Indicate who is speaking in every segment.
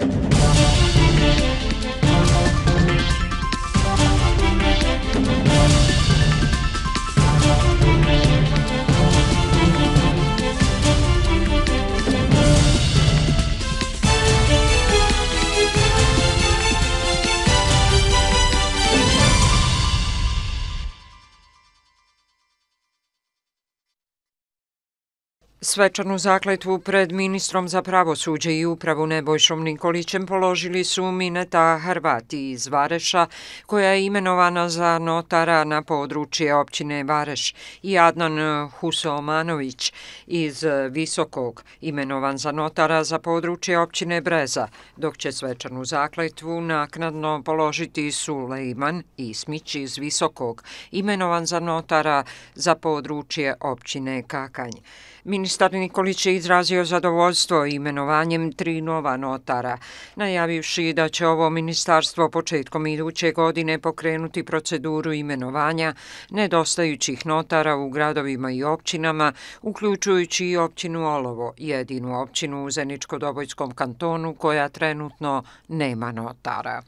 Speaker 1: you svečanu zakletvu pred ministrom za pravosuđe i upravu Nebojšom Nikolićem položili su Mineta Hrvati iz Vareša, koja je imenovana za notara na područje općine Vareš, i Adnan Husomanović iz Visokog, imenovan za notara za područje općine Breza, dok će svečanu zakletvu naknadno položiti Sulejman Ismić iz Visokog, imenovan za notara za područje općine Kakanj. Ministar ministar Nikolić je izrazio zadovoljstvo imenovanjem tri nova notara, najavivši da će ovo ministarstvo početkom iduće godine pokrenuti proceduru imenovanja nedostajućih notara u gradovima i općinama, uključujući i općinu Olovo, jedinu općinu u Zeničko-Dobojskom kantonu koja trenutno nema notara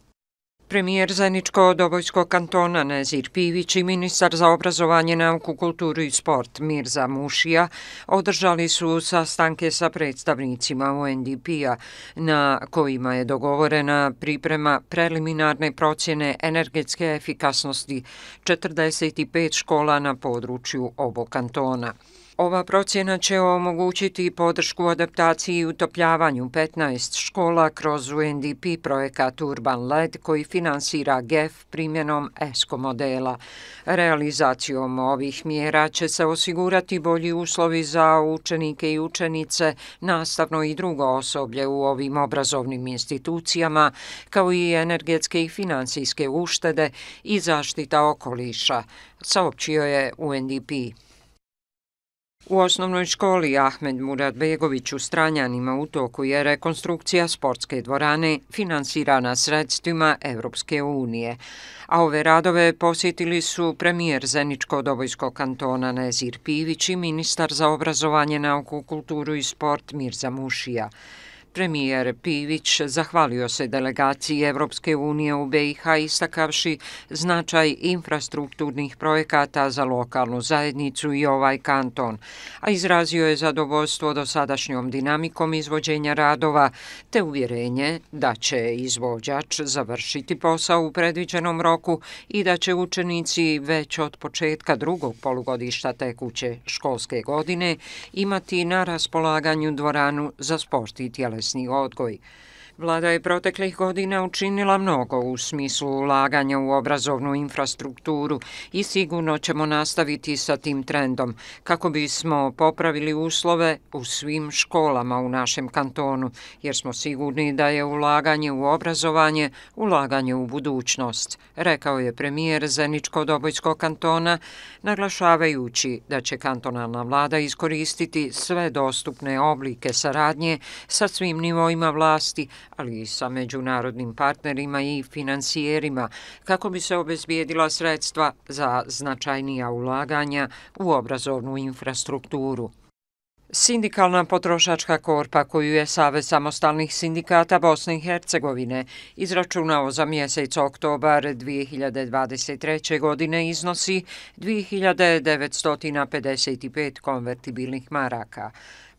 Speaker 1: premijer Zeničko-Dobojskog kantona Nezir Pivić i ministar za obrazovanje, nauku, kulturu i sport Mirza Mušija održali su sastanke sa predstavnicima UNDP-a na kojima je dogovorena priprema preliminarne procjene energetske efikasnosti 45 škola na području obo kantona. Ova procjena će omogućiti podršku adaptaciji i utopljavanju 15 škola kroz UNDP projekat Urban LED koji finansira GEF primjenom ESCO modela. Realizacijom ovih mjera će se osigurati bolji uslovi za učenike i učenice, nastavno i drugo osoblje u ovim obrazovnim institucijama, kao i energetske i finansijske uštede i zaštita okoliša, saopćio je UNDP projekat. U osnovnoj školi Ahmed Murad Begović u Stranjanima u toku je rekonstrukcija sportske dvorane finansirana sredstvima Evropske unije. A ove radove posjetili su premijer Zeničko-Dobojskog kantona Nezir Pivić i ministar za obrazovanje, nauku, kulturu i sport Mirza Mušija premijer Pivić zahvalio se delegaciji Evropske unije u BiH istakavši značaj infrastrukturnih projekata za lokalnu zajednicu i ovaj kanton, a izrazio je zadovoljstvo do sadašnjom dinamikom izvođenja radova te uvjerenje da će izvođač završiti posao u predviđenom roku i da će učenici već od početka drugog polugodišta tekuće školske godine imati na raspolaganju dvoranu za sport i tjelesnost tjelesni odgoj. Vlada je proteklih godina učinila mnogo u smislu ulaganja u obrazovnu infrastrukturu i sigurno ćemo nastaviti sa tim trendom kako bismo popravili uslove u svim školama u našem kantonu, jer smo sigurni da je ulaganje u obrazovanje ulaganje u budućnost, rekao je premijer Zeničko-Dobojskog kantona, naglašavajući da će kantonalna vlada iskoristiti sve dostupne oblike saradnje sa svim nivoima vlasti, ali i sa međunarodnim partnerima i financijerima, kako bi se obezbijedila sredstva za značajnija ulaganja u obrazovnu infrastrukturu. Sindikalna potrošačka korpa koju je Savez samostalnih sindikata Bosne i Hercegovine izračunao za mjesec oktobar 2023. godine iznosi 2955 konvertibilnih maraka.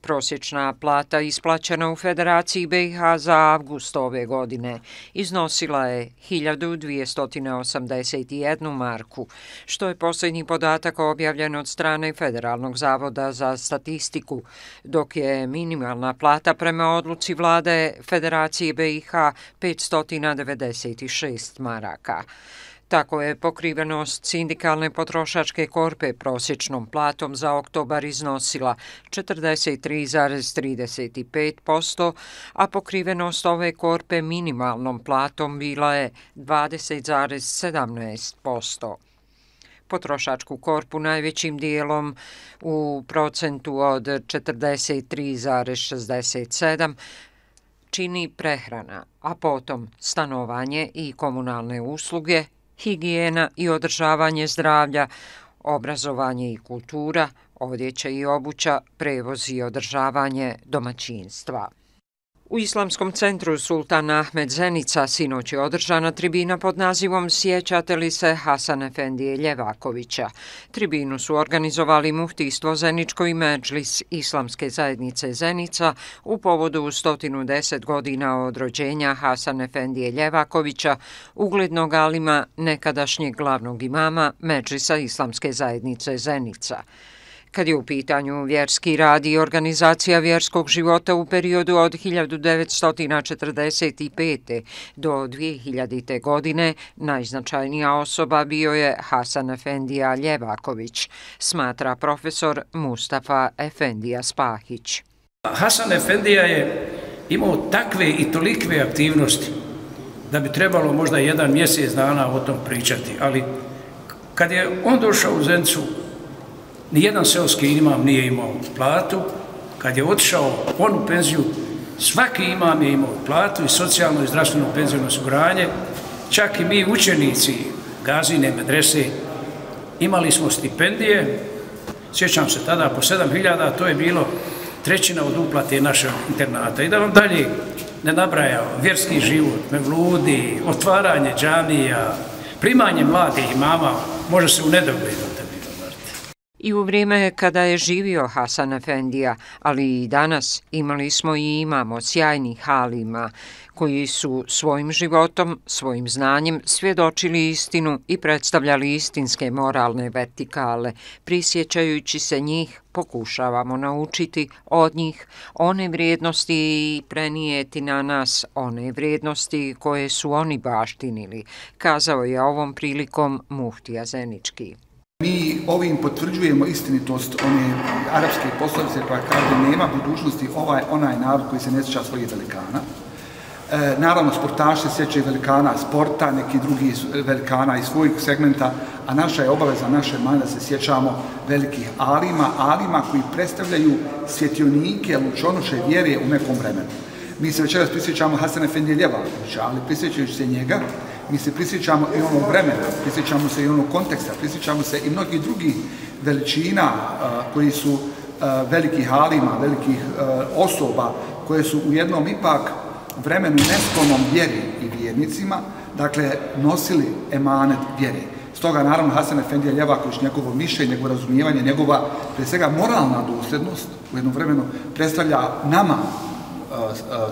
Speaker 1: Prosječna plata isplaćena u Federaciji BiH za avgust ove godine iznosila je 1281 marku, što je posljednji podatak objavljen od strane Federalnog zavoda za statistiku, dok je minimalna plata prema odluci vlade Federacije BiH 596 maraka. Prosječna plata isplaćena u Federaciji BiH za avgust ove godine iznosila je 1281 marku, Tako je pokrivenost sindikalne potrošačke korpe prosječnom platom za oktobar iznosila 43,35%, a pokrivenost ove korpe minimalnom platom bila je 20,17%. Potrošačku korpu najvećim dijelom u procentu od 43,67 čini prehrana, a potom stanovanje i komunalne usluge 14,8% higijena i održavanje zdravlja, obrazovanje i kultura, odjeća i obuća, prevoz i održavanje domaćinstva. U Islamskom centru Sultana Ahmed Zenica sinoć je održana tribina pod nazivom Sjećate li se Hasan Efendije Ljevakovića. Tribinu su organizovali muhtistvo Zeničko i Međlis Islamske zajednice Zenica u povodu 110 godina od rođenja Hasan Efendije Ljevakovića, uglednog alima nekadašnjeg glavnog imama Međlisa Islamske zajednice Zenica. Zenica. Kad je u pitanju vjerski rad i organizacija vjerskog života u periodu od 1945. do 2000. godine, najznačajnija osoba bio je Hasan Efendija Ljevaković, smatra profesor Mustafa Efendija Spahić.
Speaker 2: Hasan Efendija je imao takve i tolikve aktivnosti da bi trebalo možda jedan mjesec dana o tom pričati, ali kad je on došao u Zencu Nijedan seoski imam nije imao platu. Kad je otišao on u penziju, svaki imam je imao platu i socijalno i zdravstveno penzijno osiguranje. Čak i mi učenici gazine medrese imali smo stipendije. Sjećam se tada po 7000, to je bilo trećina od uplate našeg internata. I da vam dalje ne nabrajao, vjerski život, mevludi, otvaranje džamija, primanje mladih imama, može se u nedogledu.
Speaker 1: I u vrijeme kada je živio Hasan Efendija, ali i danas imali smo i imamo sjajnih halima koji su svojim životom, svojim znanjem svjedočili istinu i predstavljali istinske moralne vertikale. Prisjećajući se njih, pokušavamo naučiti od njih one vrijednosti i prenijeti na nas one vrijednosti koje su oni baštinili, kazao je ovom prilikom Muhtija Zenički.
Speaker 2: Mi ovim potvrđujemo istinitost one arapske poslovice koja kaže nema budućnosti ovaj onaj narod koji se ne sjeća svojih velikana. E, naravno, sportaše sjećaju velikana sporta, neki drugi velikana iz svojih segmenta, a naša je obaveza, naše manje da se sjećamo velikih alima, alima koji predstavljaju svjetionike, lučonoše vjere u nekom vremenu. Mi se večeras prisjećamo Hasan Efendi Ljevalovića, ali prisjećajući se njega, mi se prisjećamo i onog vremena, prisjećamo se i onog konteksta, prisjećamo se i mnogih drugih veličina a, koji su a, velikih halima, velikih a, osoba koje su u jednom ipak vremenu nesklonom vjeri i vjernicima, dakle, nosili emanet vjeri. Stoga, naravno, Hasan Efendija Ljevaković, njegovo mišljenje, njegovo razumijevanje, njegova, pre svega, moralna dosljednost u jednom vremenu predstavlja nama,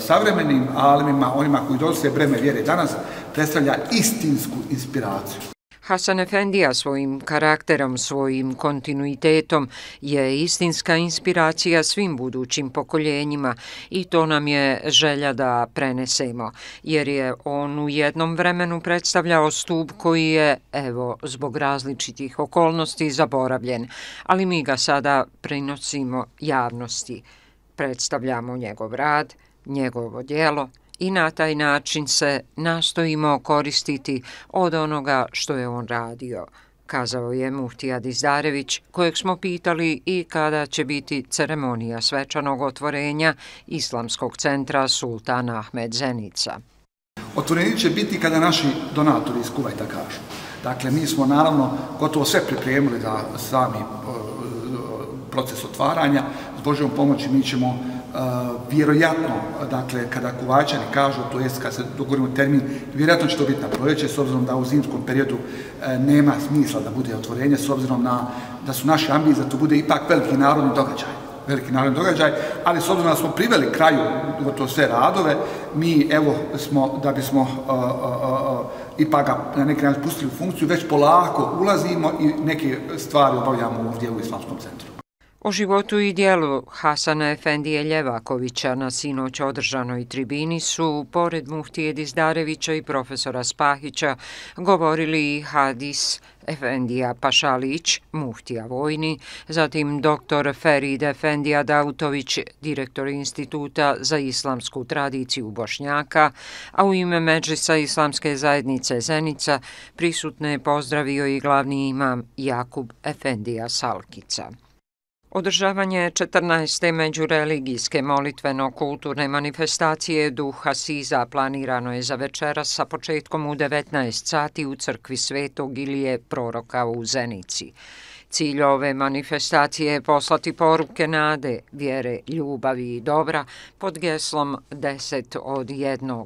Speaker 2: savremenim alimima, onima koji dolaze breme vjere danas, predstavlja istinsku inspiraciju.
Speaker 1: Hasan Efendija svojim karakterom, svojim kontinuitetom je istinska inspiracija svim budućim pokoljenjima i to nam je želja da prenesemo, jer je on u jednom vremenu predstavljao stup koji je, evo, zbog različitih okolnosti zaboravljen, ali mi ga sada prinosimo javnosti, predstavljamo njegov rad, njegovo djelo, i na taj način se nastojimo koristiti od onoga što je on radio, kazao je Muftija Dizdarević, kojeg smo pitali i kada će biti ceremonija svečanog otvorenja Islamskog centra Sultana Ahmed Zenica.
Speaker 2: Otvorenje će biti kada naši donatori iz Kuvajta kažu. Dakle, mi smo naravno gotovo sve pripremili za sami e, e, proces otvaranja. S Božjom pomoći mi ćemo uh, vjerojatno, dakle, kada kovačani kažu, to jest, kada se dogovorimo termin, vjerojatno će to biti na proljeće, s obzirom da u zimskom periodu e, nema smisla da bude otvorenje, s obzirom na, da su naše ambicije da to bude ipak veliki narodni događaj veliki narodni događaj, ali s obzirom da smo priveli kraju gotovo sve radove, mi evo smo, da bismo uh, uh, uh, ipak ga na neki način pustili u funkciju, već polako ulazimo i neke stvari obavljamo ovdje u Islamskom centru.
Speaker 1: O životu i dijelu Hasana Efendije Ljevakovića na sinoć održanoj tribini su, pored Muhtijedi Zdarevića i profesora Spahića, govorili i Hadis Efendija Pašalić, Muhtija Vojni, zatim dr. Ferid Efendija Dautović, direktor Instituta za islamsku tradiciju Bošnjaka, a u ime Međisa Islamske zajednice Zenica prisutne je pozdravio i glavni imam Jakub Efendija Salkica. Održavanje 14. međureligijske molitveno-kulturne manifestacije Duha Siza planirano je za večera sa početkom u 19. sati u crkvi Svetog Ilije proroka u Zenici. Hvala. Cilj ove manifestacije je poslati poruke nade, vjere, ljubavi i dobra pod geslom 10 od 1.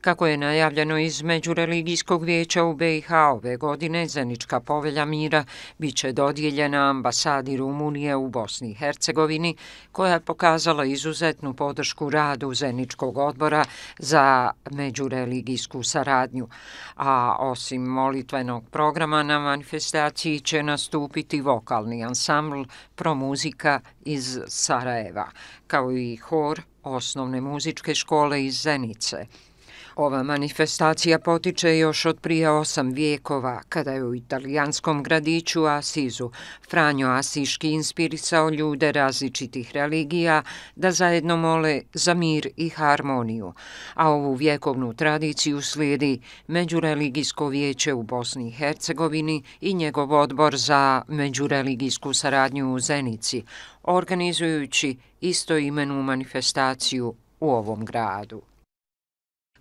Speaker 1: Kako je najavljeno između religijskog vijeća u BiH ove godine, Zenička povelja mira bit će dodijeljena ambasadi Rumunije u Bosni i Hercegovini, koja je pokazala izuzetnu podršku radu Zeničkog odbora za međureligijsku saradnju. A osim molitvenog programa na manifestaciji će nastupiti vokalni ansambl Promuzika iz Sarajeva, kao i hor osnovne muzičke škole iz Zenice. Ova manifestacija potiče još od prije osam vijekova, kada je u italijanskom gradiću Asizu Franjo Asiški inspirisao ljude različitih religija da zajedno mole za mir i harmoniju, a ovu vjekovnu tradiciju slijedi Međureligijsko vijeće u Bosni i Hercegovini i njegov odbor za međureligijsku saradnju u Zenici, organizujući istoimenu manifestaciju u ovom gradu.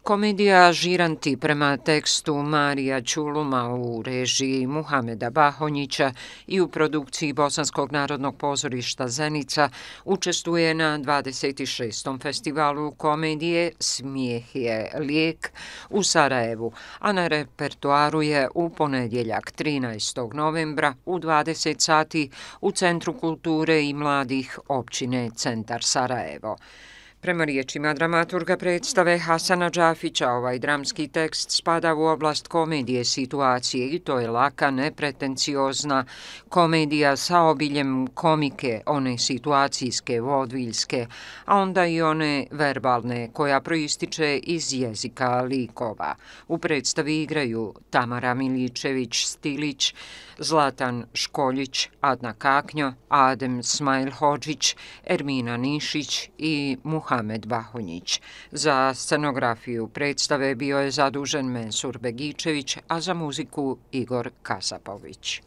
Speaker 1: Komedija Žiranti prema tekstu Marija Čuluma u režiji Muhameda Bahonjića i u produkciji Bosanskog narodnog pozorišta Zenica učestvuje na 26. festivalu komedije Smijeh je lijek u Sarajevu, a na repertuaru je u ponedjeljak 13. novembra u 20. sati u Centru kulture i mladih općine Centar Sarajevo. Sarajevo. Prema riječima dramaturga predstave Hasana Đafića, ovaj dramski tekst spada u oblast komedije situacije i to je laka, nepretenciozna komedija sa obiljem komike, one situacijske, vodviljske, a onda i one verbalne koja proističe iz jezika likova. U predstavi igraju Tamara Miličević-Stilić, Tamara Miličević-Stilić, Zlatan Školjić, Adna Kaknjo, Adem Smajl Hođić, Ermina Nišić i Muhamed Bahonjić. Za scenografiju predstave bio je zadužen Mensur Begičević, a za muziku Igor Kasapović.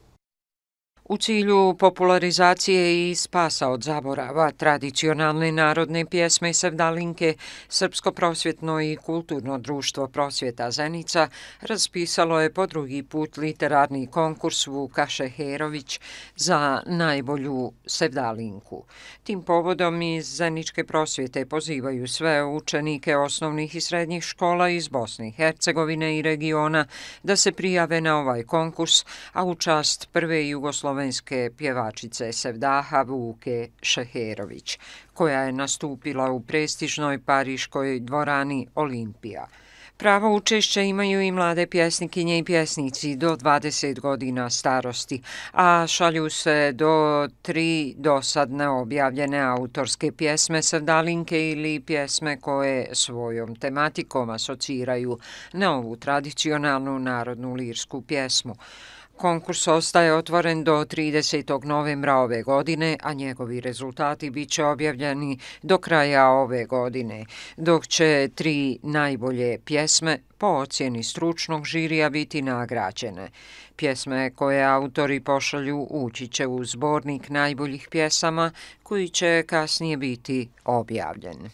Speaker 1: U cilju popularizacije i spasa od zaborava tradicionalne narodne pjesme Sevdalinke, Srpsko prosvjetno i kulturno društvo Prosvjeta Zenica raspisalo je po drugi put literarni konkurs Vuka Šeherović za najbolju Sevdalinku. Tim povodom iz Zeničke prosvjete pozivaju sve učenike osnovnih i srednjih škola iz Bosne i Hercegovine i regiona da se prijave na ovaj konkurs, a u čast prve Jugoslovenske slovenske pjevačice Sevdaha Vuke Šeherović, koja je nastupila u prestižnoj pariškoj dvorani Olimpija. Pravo učešće imaju i mlade pjesnikinje i pjesnici do 20 godina starosti, a šalju se do tri dosadne objavljene autorske pjesme Savdalinke ili pjesme koje svojom tematikom asociraju na ovu tradicionalnu narodnu lirsku pjesmu. Konkurs ostaje otvoren do 30. novembra ove godine, a njegovi rezultati bit će objavljeni do kraja ove godine, dok će tri najbolje pjesme po ocjeni stručnog žirija biti nagrađene. Pjesme koje autori pošalju ući će u zbornik najboljih pjesama koji će kasnije biti objavljen.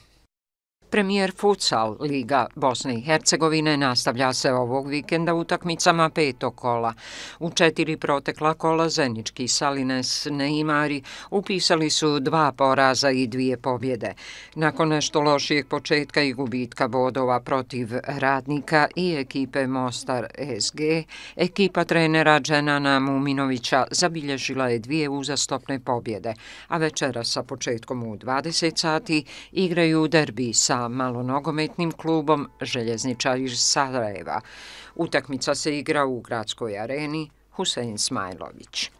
Speaker 1: Premijer Futsal Liga Bosne i Hercegovine nastavlja se ovog vikenda utakmicama petog kola. U četiri protekla kola Zenički Salines Neimari upisali su dva poraza i dvije pobjede. Nakon nešto lošijeg početka i gubitka bodova protiv radnika i ekipe Mostar SG, ekipa trenera Dženana Muminovića zabilježila je dvije uzastopne pobjede, a večera sa početkom u 20 sati igraju derbi sa sa malonogometnim klubom Željezničar iz Sarajeva. Utakmica se igra u gradskoj areni Husein Smajlović.